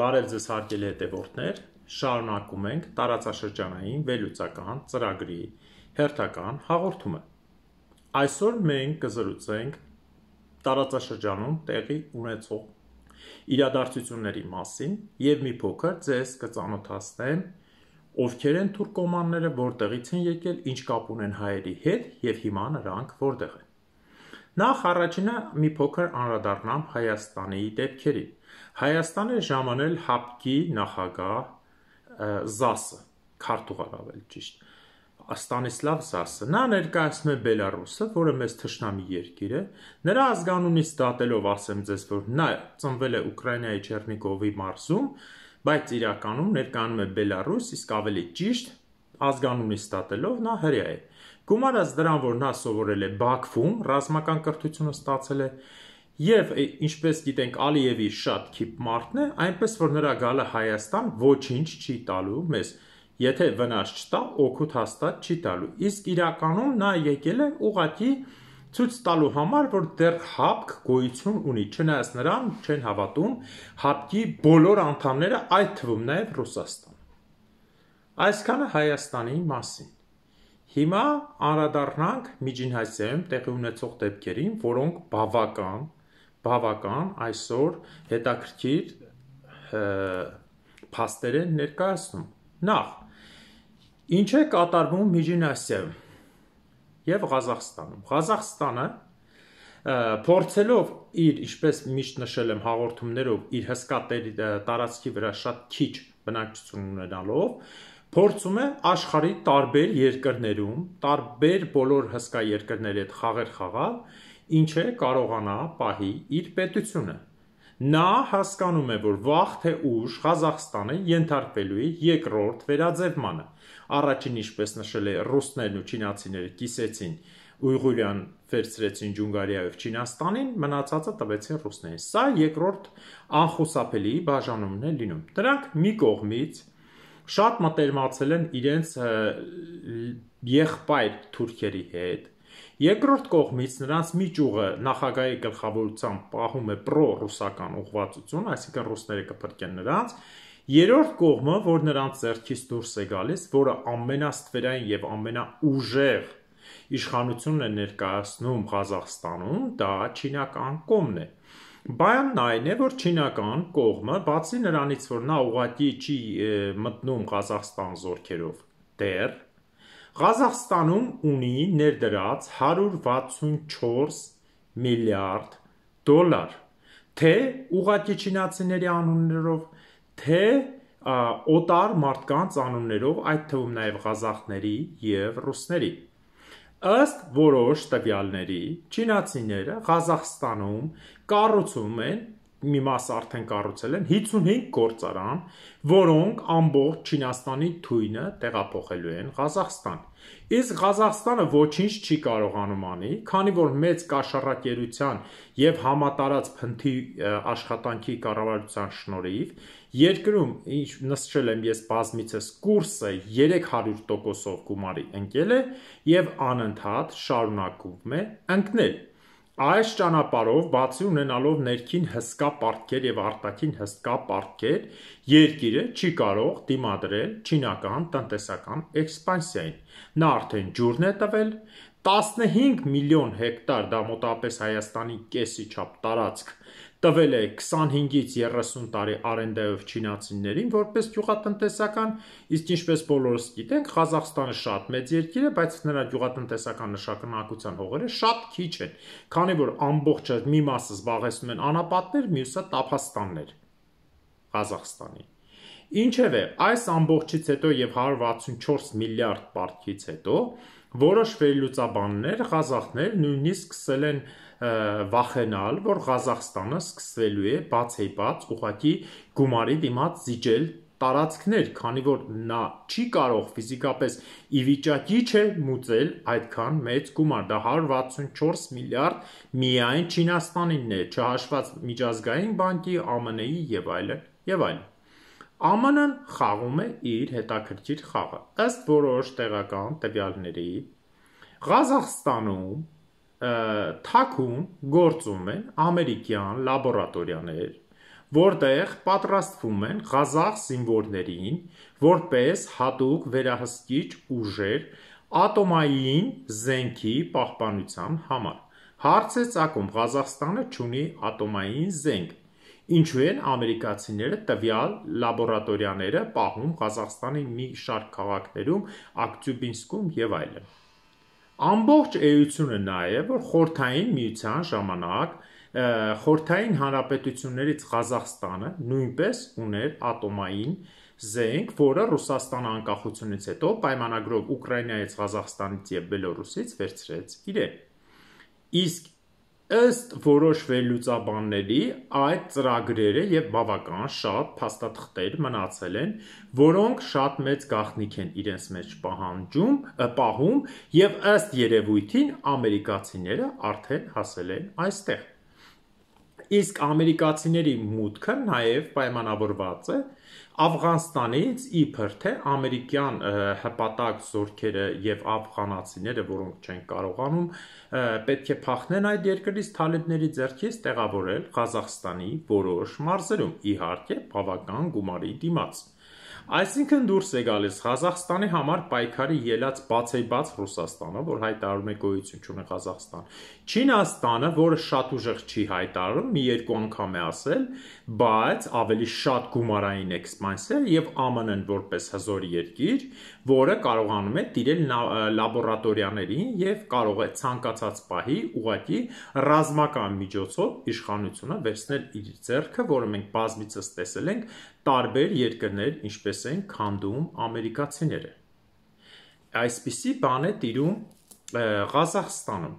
Բարև ձեզ հարգելի հետևորդներ, շարունակում ենք տարածաշրջանային վերլուծական ծրագրի հերթական հաղորդումը։ Այսօր մենք կզրուցենք տարածաշրջանում տեղի ունեցող իրադարձությունների մասին եւ մի փոքր ձեզ կծանոթացնեմ ովքեր են թուրքոմանները, որտեղից են եկել, ինչ կապ ունեն հայերի հետ եւ հիմա նրանք որտեղ են։ Նախ առաջինը մի փոքր անդրադառնամ Հայաստանի դեպքերին։ Հայաստանը ժամանել ՀԱՊԿ-ի նախագահ Զասը, քարտուղար ավել ճիշտ, Ստանիսլավ Զասը։ Նա ներկայացնում է Բելարուսը, որը մեզ թշնամի երկիր է։ Նրա ազգանունից դատելով ասեմ ձեզ, որ նա ծնվել է Ուկրաինայի Չեռնիգովի մարզում, բայց իրականում ներկայանում է Բելարուս, իսկ ավելի ճիշտ ազգանունից դատելով նա հրեա է։ Գումարած դրան, որ նա սովորել է Բաքվում, ռազմական կրթությունը ստացել է եւ ինչպես գիտենք Ալիևի շատ քիպ մարդն է, այնպես որ նրա գալը Հայաստան ոչինչ չի տալու մեզ։ Եթե վնաս չտա, օգուտ հաստատ չի տալու։ Իսկ իրականում նա եկել է ուղակի ցույց տալու համար, որ դեռ հապկ գոյություն ունի, չնայած նրան չեն հավատում հապկի բոլոր անդամները, այդ թվում նաև Ռուսաստան։ Այսքանը Հայաստանի մասին։ Հիմա անդրադառնանք Միջինհասիայում տեղի ունեցող դեպքերին, որոնք բավական բավական այսօր հետաքրքիր փաստեր են ներկայացնում։ Նախ ինչ է կատարվում Միջինհասիայում եւ Ղազախստանում։ Ղազախստանը փորձելով իր, ինչպես միշտ նշել եմ հաղորդումներով, իր հսկա տարածքի վրա շատ քիչ բնակչություն ունենալով, փորձում է աշխարի տարբեր երկրներում, տարբեր բոլոր հսկա երկրների հետ խաղեր խաղալ, ինչ է կարողանա պահի իր պետությունը։ Նա հասկանում է, որ վաղ թե ուշ Ղազախստանը ենթարկվելու է երկրորդ վերաձևմանը։ Առաջին ինչպես նշել է ռուսներն ու չինացիները կիսեցին Ուйղուրյան վերցրեցին Ջունգարիայով Չինաստանին, մնացածը տվեցին ռուսներին։ Սա երկրորդ անխուսափելի բաժանումն է լինում։ Դրանք մի կողմից շատ մտերմացել են իրենց եղբայր թուրքերի հետ։ Երկրորդ կողմից նրանց միջուղը նախագահի գլխավորությամբ պահում է պրոռուսական ուղղվածություն, այսինքն ռուսները կփրկեն նրանց, Երորդ կողմը, որ նրանց ձեռքից դուրս է գալիս, որը ամենաստվերային եւ ամենաուժեղ իշխանությունն է ներկայացնում Ղազախստանում, դա Չինական կողմն է։ Բայանն այն է, որ չինական կողմը, բացի նրանից, որ նա ուղղակի չի մտնում Ղազախստան զորքերով դեռ, Ղազախստանում ունի ներդրած 164 միլիարդ դոլար, թե ուղղակի չինացիների անուններով, թե օտար մարդկանց անուններով, այդ թվում նաև ղազախների եւ ռուսների։ Ըստ որոշ տվյալների, չինացիները Ղազախստանում կառուցում են մի մասը արդեն կառուցել են 55 գործարան, որոնք ամբողջ Չինաստանի թույնը տեղափոխելու են Ղազախստան։ Իսկ Ղազախստանը ոչինչ չի կարողանում անի, քանի որ մեծ կաշառակերության եւ համատարած փնթի աշխատանքի կառավարության շնորհիվ երկրում, ինչ նշել եմ ես բազմիցս, կուրսը 300%-ով գումարի ընկել է եւ անընդհատ շարունակվում է ընկնել։ Այս ճանապարհով, բացի ունենալով ներքին հսկա պարտքեր և արտաքին հսկա պարտքեր, երկիրը չի կարող դիմադրել չինական տնտեսական էքսպանսիային: Նա արդեն ջուրն է տվել 15 միլիոն հեկտար (դա մոտավորապես Հայաստանի կեսի չափ տարածք) տվել է 25-ից 30 տարի արենդայով չինացիներին որպես գյուղատնտեսական, իսկ ինչպես բոլորս գիտենք, Ղազախստանը շատ մեծ երկիր է, բայց նրա գյուղատնտեսական նշանակության հողերը շատ քիչ են, քանի որ ամբողջը մի մասը զբաղեցնում են անապատներ, մյուսը տափաստաններ Ղազախստանի։ Ինչևէ, այս ամբողջից հետո եւ 164 միլիարդ պարտքից հետո որոշ վերլուծաբաններ, ղազախներ նույնիսկ սկսել են վախենալ, որ Ղազախստանը սկսվելու է բաց հեյպած ուղակի գումարի դիմաց զիջել տարածքներ, քանի որ նա չի կարող ֆիզիկապես ի վիճակի չէ մուծել այդքան մեծ գումար։ Դա 164 միլիարդ միայն Չինաստանինն է, չհաշված միջազգային բանկի, ԱՄՆ-ի եւ այլն, եւ այլն։ ԱՄՆ-ն խաղում է իր հետաքրքիր խաղը։ Ըստ որոշ տեղական տվյալների, Ղազախստանում թակում գործում են ամերիկյան լաբորատորիաներ, որտեղ պատրաստվում են ղազախ զինվորներին որպես հատուկ վերահսկիչ ուժեր ատոմային զենքի պահպանության համար։ Հարցը ցակում Ղազախստանը ունի ատոմային զենք։ Ինչու են ամերիկացիները տվյալ լաբորատորիաները պահում Ղազախստանի մի շարք քաղաքներում, Ակտյուբինսկում եւ այլն։ Ամբողջ էությունը նա է, որ խորթային միության ժամանակ խորթային հանրապետություններից Ղազախստանը նույնպես ուներ ատոմային զենք, որը Ռուսաստան անկախությունից հետո պայմանագրով Ուկրաինայից, Ղազախստանից եւ Բելոռուսից վերցրեց իրեն։ Իսկ Ըստ որոշ վերլուծաբանների, այդ ծրագրերը և բավական շատ փաստաթղթեր մնացել են, որոնք շատ մեծ գաղտնիք են իրենց մեջ պահում և ըստ երևույթին ամերիկացիները արդեն հասել են այստեղ: Իսկ ամերիկացիների մուտքը նաև պայմանավորված է Աֆղանստանից իբր թե ամերիկյան հպատակ զորքերը եւ աֆղանացիները, որոնք չեն կարողանում, պետք է փախնեն այդ երկրից թալիբների ձեռքից տեղավորել Ղազախստանի որոշ մարզերում, իհարկե, բավական գումարի դիմաց։ Այսինքն դուրս է գալիս Ղազախստանի համար պայքարի ելած բացեբաց Ռուսաստանը, որ հայտարարում է գոյություն չունի Ղազախստան։ Չինաստանը, որը շատ ուժեղ չի հայտարարում, մի երկու անգամ է ասել, բայց ավելի շատ գումարային էքսպանսիա եւ ԱՄՆ-ն որպես հզոր երկիր, որը կարողանում է տիրել լաբորատորիաներին եւ կարող է ցանկացած պահի ուղակի ռազմական միջոցով իշխանությունը վերցնել իր ձեռքը, որը մենք բազմիցս տեսել ենք տարբեր երկրներ, ինչպես են քանդում ամերիկացիները։ Այսպիսի բան է տիրում Ղազախստանում։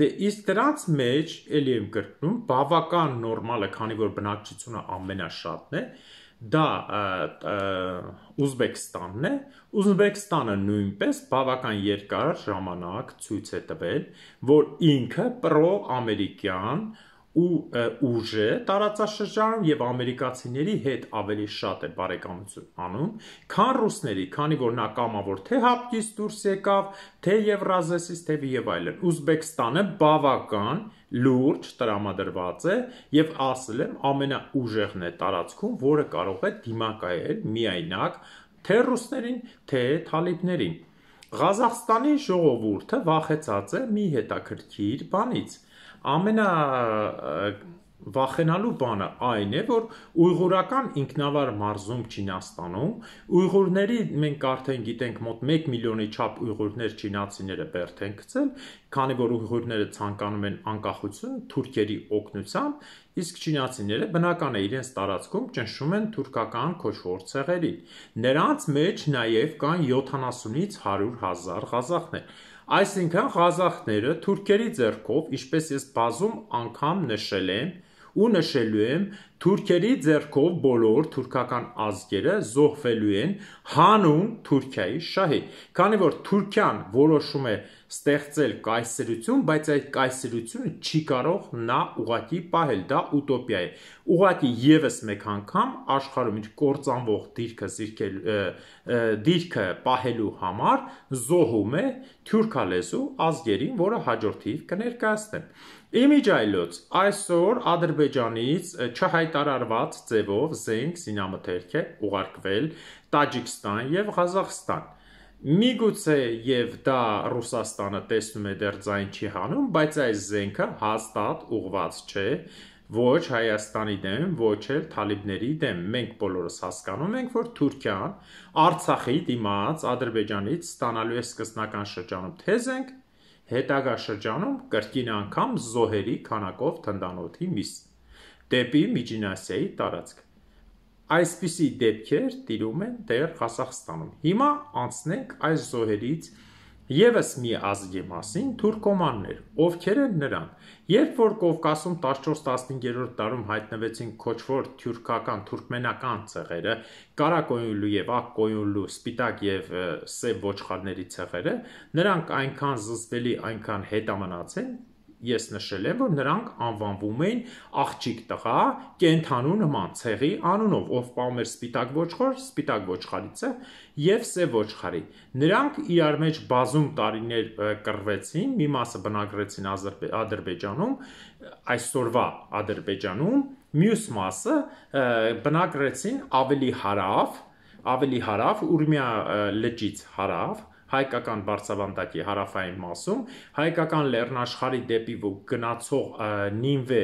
Դե իսկ դրանց մեջ ելի եմ կրկնում, բավական նորմալ է, քանի որ բնակչությունը ամենաշատն է, դա Ուզբեկստանն է։ Ուզբեկստանը նույնպես բավական երկար ժամանակ ցույց է տվել, որ ինքը պրոամերիկյան, ու ուժ է տարածաշրջանում եւ ամերիկացիների հետ ավելի շատ է բարեկամություն անում, քան ռուսների, քանի որ նա կամավոր թե հապկից դուրս եկավ, թե Եվրազիայից, թե եւ այլն։ Ուզբեկստանը բավական լուրջ տրամադրված է եւ ասել եմ ամենաուժեղն է տարածքում, որը կարող է դիմակայել միայնակ թե ռուսներին, թե թալիբներին։ Ղազախստանի ժողովուրդը վախեցած է մի հետաքրքիր բանից, ամենա վախենալու բանը այն է, որ ույղուրական ինքնավար մարզում Չինաստանում ույղուրների մենք արդեն գիտենք մոտ 1 միլիոնի չափ ույղուրներ չինացիները բերդ են գցել, քանի որ ույղուրները ցանկանում են անկախություն թուրքերի օգնությամբ, իսկ չինացիները բնական է իրենց տարածքում ճնշում են թուրքական քոչվոր ցեղերին։ Նրանց մեջ նաև կան 70-ից 100 հազար ղազախներ Այսինքն, ղազախները թուրքերի ձեռքով, ինչպես ես բազում անգամ նշել եմ, ու նշելու եմ Թուրքերի ձեռքով բոլոր թուրքական ազգերը զոհվելու են հանուն Թուրքիայի շահի։ Քանի որ Թուրքիան որոշում է ստեղծել կայսրություն, բայց այդ կայսրությունը չի կարող նա ուղակի պահել, դա ուտոպիա է։ Ուղակի եւս մեկ անգամ աշխարհում իր կործանվող դիրքը զիրկել դիրքը պահելու համար զոհում է թուրքալեզու ազգերին, որը հաջորդիվ կներկայացնեմ։ Իմիջայլոց այսօր Ադրբեջանից չհայտարարված ձևով զենք զինամթերք է ուղարկվել Տաջիկստան և Ղազախստան։ Միգուցե և դա Ռուսաստանը տեսնում է դեռ ձայն չի հանում, բայց այս զենքը հաստատ ուղղված չէ ոչ Հայաստանի դեմ, ոչ էլ թալիբների դեմ։ Մենք բոլորս հասկանում ենք, որ Թուրքիան Արցախի դիմաց Ադրբեջանից ստանալու է սկզբնական շրջանում թե զենք, հետագա շրջանում կրկին անգամ զոհերի քանակով թնդանոթի միս դեպի Միջինասիայի տարածք։ Այսպիսի դեպքեր տիրում են դեռ Ղազախստանում։ Հիմա անցնենք այս զոհերից Եվս մի ազգի մասին թուրքոմաններ, ովքեր են նրան, երբ որ Կովկասում 14-15-րդ դարում հայտնվեցին քոչվոր թյուրքական, թուրքմենական ցեղերը, կարա կոյունլու եւ աղ կոյունլու, սպիտակ եւ սև ոչխարների ցեղերը, նրանք այնքան զզվելի, այնքան հետամնաց են, ես նշել եմ, որ նրանք անվանվում էին աղջիկ տղա կենթանու նման ցեղի անունով, ով պահում էր սպիտակ ոչխար, սպիտակ ոչխարիցը եւ սև ոչխարի։ Նրանք իրար մեջ բազում տարիներ կռվեցին, մի մասը բնակրեցին Ադրբեջանում, այսօրվա Ադրբեջանում, մյուս մասը բնակրեցին ավելի հարավ, ավելի հարավ Ուրմիա լճից հարավ հայկական բարձավանդակի հարավային մասում, հայկական լեռնաշխարի դեպի գնացող Նինվե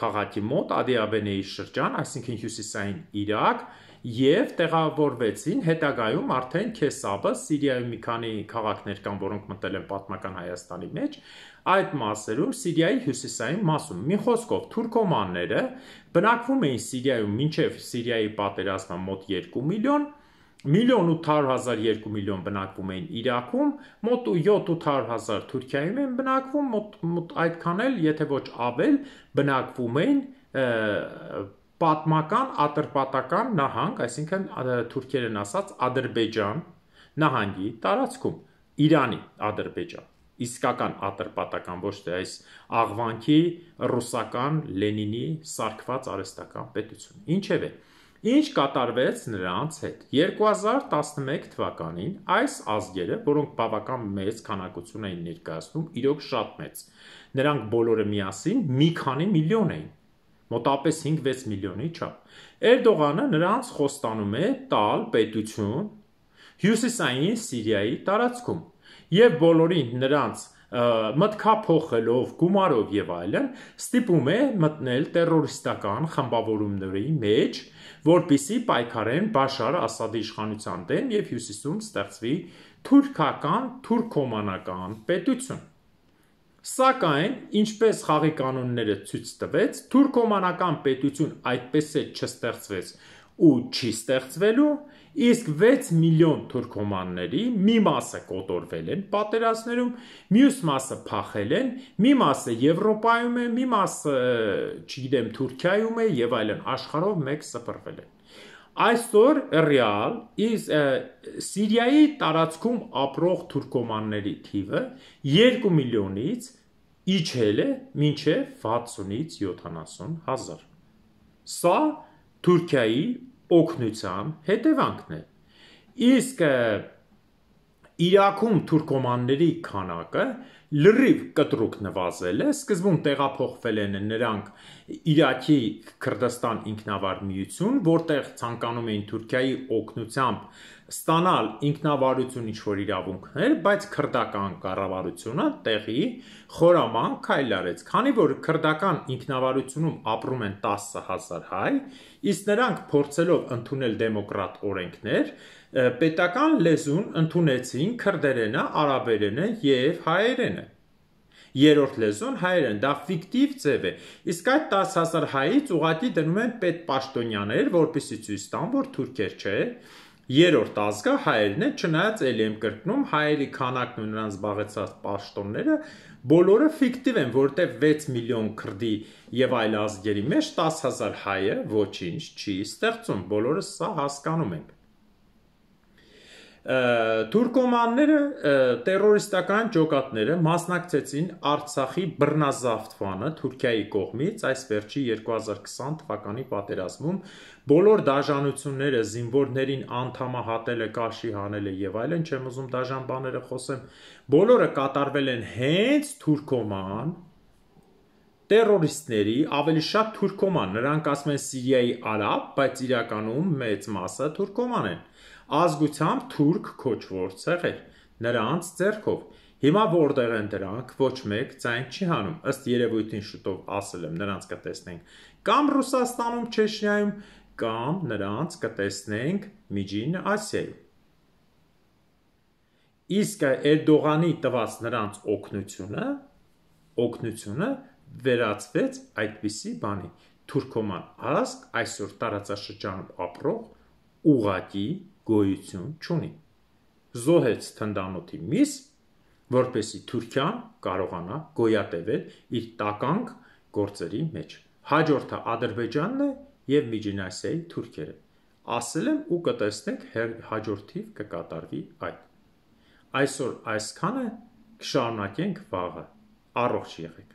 քաղաքի մոտ Ադիաբենեի շրջան, այսինքն հյուսիսային Իրաք, եւ տեղավորվեցին հետագայում արդեն Քեսաբը, Սիրիայում մի քանի քաղաքներ կան, որոնք մտել են պատմական Հայաստանի մեջ, այդ մասերում Սիրիայի հյուսիսային մասում։ Մի խոսքով, թուրքոմանները բնակվում էին Սիրիայում մինչև Սիրիայի պատերազմը մոտ 2 միլիոն, միլիոն 800 հազար 2 միլիոն բնակվում էին Իրաքում, մոտ 7-800 հազար Թուրքիայում են բնակվում, մոտ, մոտ այդքան էլ, եթե ոչ ավել, բնակվում էին պատմական ատրպատական նահանգ, այսինքն թուրքերեն ասած Ադրբեջան նահանգի տարածքում, Իրանի Ադրբեջան իսկական ատրպատական ոչ թե այս աղվանքի ռուսական Լենինի սարկված արեստական պետություն։ Ինչևէ, Ինչ կատարվեց նրանց հետ։ 2011 թվականին այս ազգերը, որոնք բավական մեծ քանակություն էին ներկայացնում, իրոք շատ մեծ։ Նրանք բոլորը միասին մի քանի միլիոն էին, մոտապես 5-6 միլիոնի չափ։ Էրդողանը նրանց խոստանում է տալ պետություն Հյուսիսային Սիրիայի տարածքում։ Եվ բոլորին նրանց մտքափոխելով, գումարով եւ այլն, ստիպում է մտնել terroristական խմբավորումների մեջ, որտիսի պայքարեն Բաշար Ասադի իշխանության դեմ եւ հյուսիսում ստեղծվի թուրքական, թուրքոմանական պետություն։ Սակայն, ինչպես խաղի կանոնները ցույց տվեց, թուրքոմանական պետություն այդպես է չստեղծվեց ու չի ստեղծվելու, Իսկ 6 միլիոն թուրքոմանների մի մասը կոտորվել են պատերազմներում, մյուս մասը փախել են, մի մասը Եվրոպայում է, մի մասը, չգիտեմ, Թուրքիայում է եւ այլն աշխարհով մեկ սփռվել են։ Այսօր ռեալ is Սիրիայի տարածքում ապրող թուրքոմանների թիվը 2 միլիոնից իջել է մինչև 60-ից 70 հազար։ Սա Թուրքիայի օգնությամբ հետևանքն է։ Իսկ Իրաքում թուրքոմանների քանակը լրիվ կտրուկ նվազել է, սկզբում տեղափոխվել են նրանք Իրաքի Քրդստան ինքնավար միություն, որտեղ ցանկանում էին Թուրքիայի օգնությամբ ստանալ ինքնավարություն ինչ-որ իրավունքներ, բայց քրդական կառավարությունը տեղի խորաման քայլ արեց, քանի որ քրդական ինքնավարությունում ապրում են 10000 հայ, իսկ նրանք փորձելով ընդունել դեմոկրատ օրենքներ, պետական լեզուն ընդունեցին քրդերենը, արաբերենը եւ հայերենը։ Երորդ լեզուն հայերեն, դա ֆիկտիվ ձև է։ Իսկ այդ 10000 հայից ուղակի դնում են պետ պաշտոնյաներ, որպեսզի ցույց տան, որ թուրքեր չէ։ Երորդ ազգը հայերն է, չնայած ելի եմ կրկնում, հայերի քանակն ու նրանց զբաղեցած պաշտոնները բոլորը ֆիկտիվ են, որտեղ 6 միլիոն քրդի եւ այլ ազգերի մեջ 10000 հայը ոչինչ չի ստեղծում, բոլորը սա հասկանում ենք։ Թուրքոմանները terroristական ջոկատները մասնակցեցին Արցախի բռնազավթվանը Թուրքիայի կողմից այս վերջի 2020 թվականի պատերազմում բոլոր դաշնությունները զինվորներին անդամահատելը, կաշի հանելը եւ այլն չեմ ուզում դաշան բաները խոսեմ բոլորը կատարվել են հենց թուրքոման terroristների ավելի շատ թուրքոման նրանք ասում են Սիրիայի արաբ բայց իրականում մեծ մասը թուրքոման են ազգությամբ թուրք կոչվոր ցեղեր նրանց ձեռքով։ Հիմա որտեղ են դրանք, ոչ մեկ ցայն չի հանում։ Ըստ երևույթին շուտով ասել եմ, նրանց կտեսնենք կամ Ռուսաստանում, Չեչնիայում, կամ նրանց կտեսնենք Միջին Ասիայում։ Իսկ Էրդողանի տված նրանց օկնությունը, օկնությունը վերածվեց այդպիսի բանի։ Թուրքոման ազգ այսօր տարածաշրջանում ապրող ուղակի գոյություն չունի։ Զոհեց թնդանոթի միս, որպեսի Թուրքիան կարողանա գոյատևել իր տականք գործերի մեջ։ Հաջորդը Ադրբեջանն է եւ Միջինասիայի թուրքերը։ Ասել եմ ու կտեսնենք հաջորդիվ կկատարվի այդ։ Այսօր այսքանը կշարունակենք վաղը։ Առողջ եղեք։